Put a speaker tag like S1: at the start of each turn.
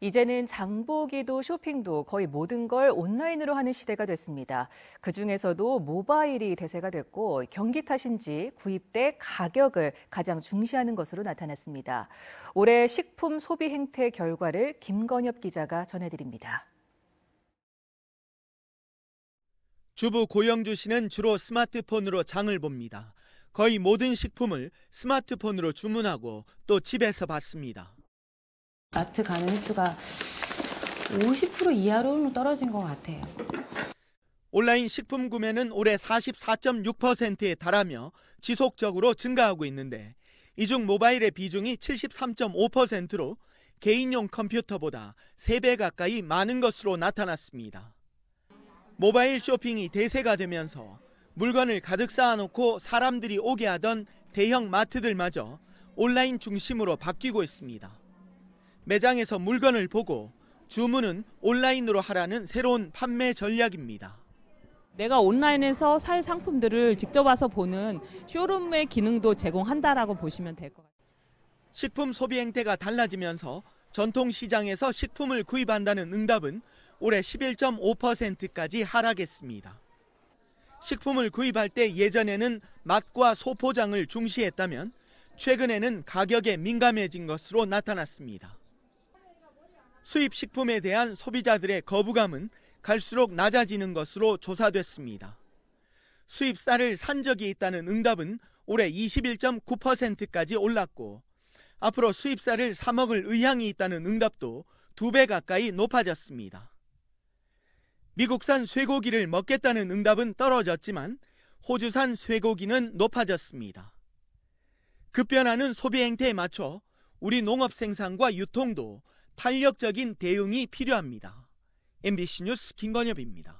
S1: 이제는 장보기도 쇼핑도 거의 모든 걸 온라인으로 하는 시대가 됐습니다. 그 중에서도 모바일이 대세가 됐고 경기 탓인지 구입대 가격을 가장 중시하는 것으로 나타났습니다. 올해 식품 소비 행태 결과를 김건엽 기자가 전해드립니다.
S2: 주부 고영주 씨는 주로 스마트폰으로 장을 봅니다. 거의 모든 식품을 스마트폰으로 주문하고 또 집에서 받습니다.
S1: 마트 가는 수가50% 이하로는 떨어진 것 같아요.
S2: 온라인 식품 구매는 올해 44.6%에 달하며 지속적으로 증가하고 있는데 이 중 모바일의 비중이 73.5%로 개인용 컴퓨터보다 3배 가까이 많은 것으로 나타났습니다. 모바일 쇼핑이 대세가 되면서 물건을 가득 쌓아놓고 사람들이 오게 하던 대형 마트들마저 온라인 중심으로 바뀌고 있습니다. 매장에서 물건을 보고 주문은 온라인으로 하라는 새로운 판매 전략입니다. 내가 온라인에서 살 상품들을 직접 와서 보는 쇼룸의 기능도 제공한다라고 보시면 될 것 같아요. 식품 소비 행태가 달라지면서 전통 시장에서 식품을 구입한다는 응답은 올해 11.5%까지 하락했습니다. 식품을 구입할 때 예전에는 맛과 소포장을 중시했다면 최근에는 가격에 민감해진 것으로 나타났습니다. 수입 식품에 대한 소비자들의 거부감은 갈수록 낮아지는 것으로 조사됐습니다. 수입 쌀을 산 적이 있다는 응답은 올해 21.9%까지 올랐고 앞으로 수입 쌀을 사 먹을 의향이 있다는 응답도 두 배 가까이 높아졌습니다. 미국산 쇠고기를 먹겠다는 응답은 떨어졌지만 호주산 쇠고기는 높아졌습니다. 급변하는 소비 행태에 맞춰 우리 농업 생산과 유통도 탄력적인 대응이 필요합니다. MBC 뉴스 김건엽입니다.